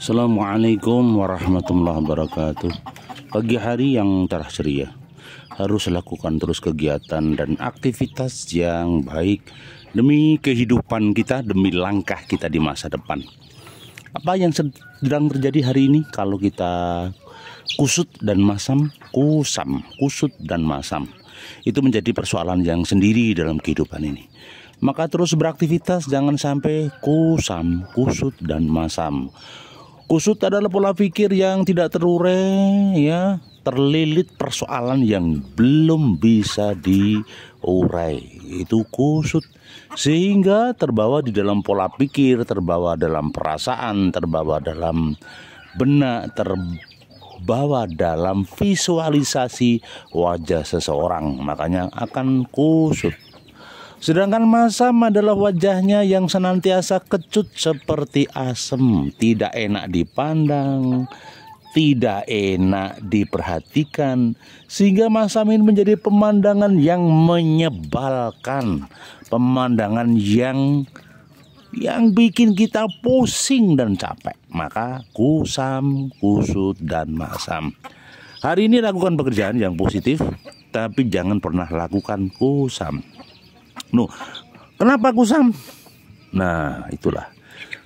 Assalamualaikum warahmatullahi wabarakatuh Pagi hari yang cerah ceria Harus lakukan terus kegiatan dan aktivitas yang baik Demi kehidupan kita, demi langkah kita di masa depan Apa yang sedang terjadi hari ini Kalau kita kusut dan masam, kusam, kusut dan masam Itu menjadi persoalan yang sendiri dalam kehidupan ini maka terus beraktivitas jangan sampai kusam, kusut dan masam. Kusut adalah pola pikir yang tidak terurai ya, terlilit persoalan yang belum bisa diurai. Itu kusut sehingga terbawa di dalam pola pikir, terbawa dalam perasaan, terbawa dalam benak, terbawa dalam visualisasi wajah seseorang. Makanya akan kusut. Sedangkan masam adalah wajahnya yang senantiasa kecut seperti asem, tidak enak dipandang, tidak enak diperhatikan sehingga Masamin menjadi pemandangan yang menyebalkan, pemandangan yang yang bikin kita pusing dan capek. Maka kusam, kusut dan masam. Hari ini lakukan pekerjaan yang positif, tapi jangan pernah lakukan kusam no kenapa kusam nah itulah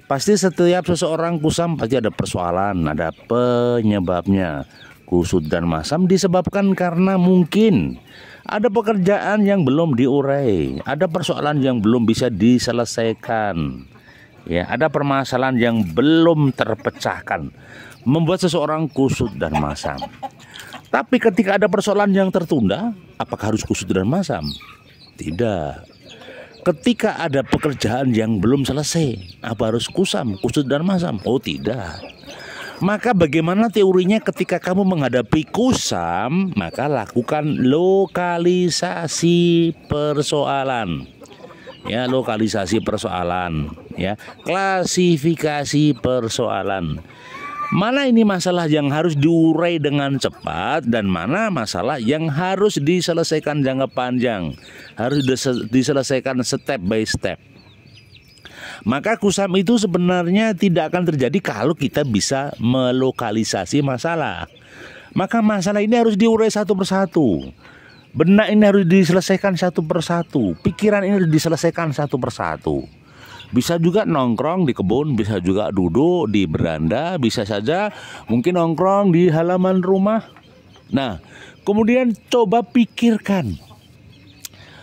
pasti setiap seseorang kusam pasti ada persoalan ada penyebabnya kusut dan masam disebabkan karena mungkin ada pekerjaan yang belum diurai, ada persoalan yang belum bisa diselesaikan. Ya, ada permasalahan yang belum terpecahkan, membuat seseorang kusut dan masam. Tapi ketika ada persoalan yang tertunda, apakah harus kusut dan masam? Tidak ketika ada pekerjaan yang belum selesai, apa harus kusam, kusut dan masam? Oh tidak. Maka bagaimana teorinya ketika kamu menghadapi kusam, maka lakukan lokalisasi persoalan. Ya, lokalisasi persoalan, ya. Klasifikasi persoalan mana ini masalah yang harus diurai dengan cepat dan mana masalah yang harus diselesaikan jangka panjang, harus diselesaikan step by step. Maka kusam itu sebenarnya tidak akan terjadi kalau kita bisa melokalisasi masalah. Maka masalah ini harus diurai satu persatu. Benak ini harus diselesaikan satu persatu, pikiran ini harus diselesaikan satu persatu. Bisa juga nongkrong di kebun, bisa juga duduk di beranda, bisa saja mungkin nongkrong di halaman rumah. Nah, kemudian coba pikirkan.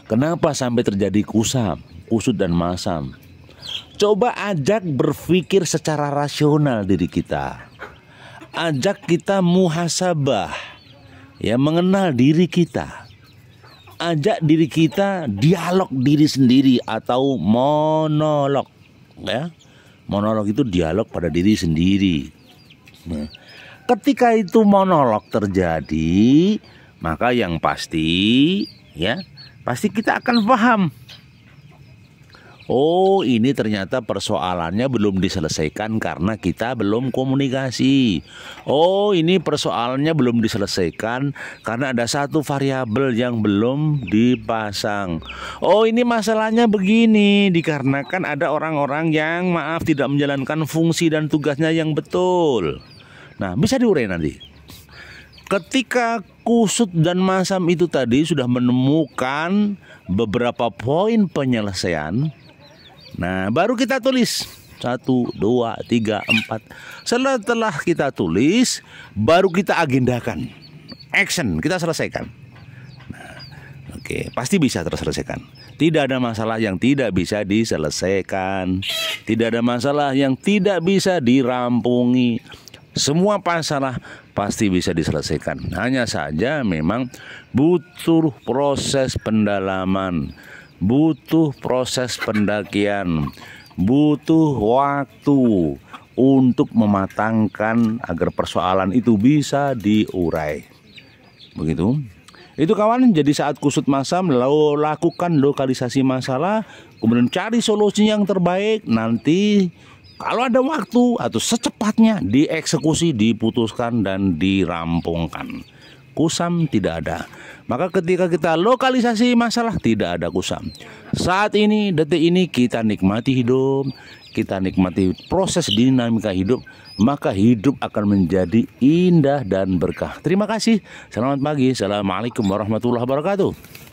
Kenapa sampai terjadi kusam, kusut dan masam? Coba ajak berpikir secara rasional diri kita. Ajak kita muhasabah. Ya mengenal diri kita ajak diri kita dialog diri sendiri atau monolog ya monolog itu dialog pada diri sendiri nah, ketika itu monolog terjadi maka yang pasti ya pasti kita akan paham Oh, ini ternyata persoalannya belum diselesaikan karena kita belum komunikasi. Oh, ini persoalannya belum diselesaikan karena ada satu variabel yang belum dipasang. Oh, ini masalahnya begini dikarenakan ada orang-orang yang maaf tidak menjalankan fungsi dan tugasnya yang betul. Nah, bisa diurai nanti. Ketika Kusut dan Masam itu tadi sudah menemukan beberapa poin penyelesaian, Nah, baru kita tulis. Satu, dua, tiga, empat. Setelah kita tulis, baru kita agendakan. Action, kita selesaikan. Nah, Oke, okay. pasti bisa terselesaikan. Tidak ada masalah yang tidak bisa diselesaikan. Tidak ada masalah yang tidak bisa dirampungi. Semua masalah pasti bisa diselesaikan. Hanya saja memang butuh proses pendalaman butuh proses pendakian, butuh waktu untuk mematangkan agar persoalan itu bisa diurai. Begitu. Itu kawan jadi saat kusut masam, lalu lakukan lokalisasi masalah, kemudian cari solusi yang terbaik nanti kalau ada waktu atau secepatnya dieksekusi, diputuskan dan dirampungkan kusam tidak ada. Maka ketika kita lokalisasi masalah tidak ada kusam. Saat ini detik ini kita nikmati hidup, kita nikmati proses dinamika hidup, maka hidup akan menjadi indah dan berkah. Terima kasih. Selamat pagi. Assalamualaikum warahmatullahi wabarakatuh.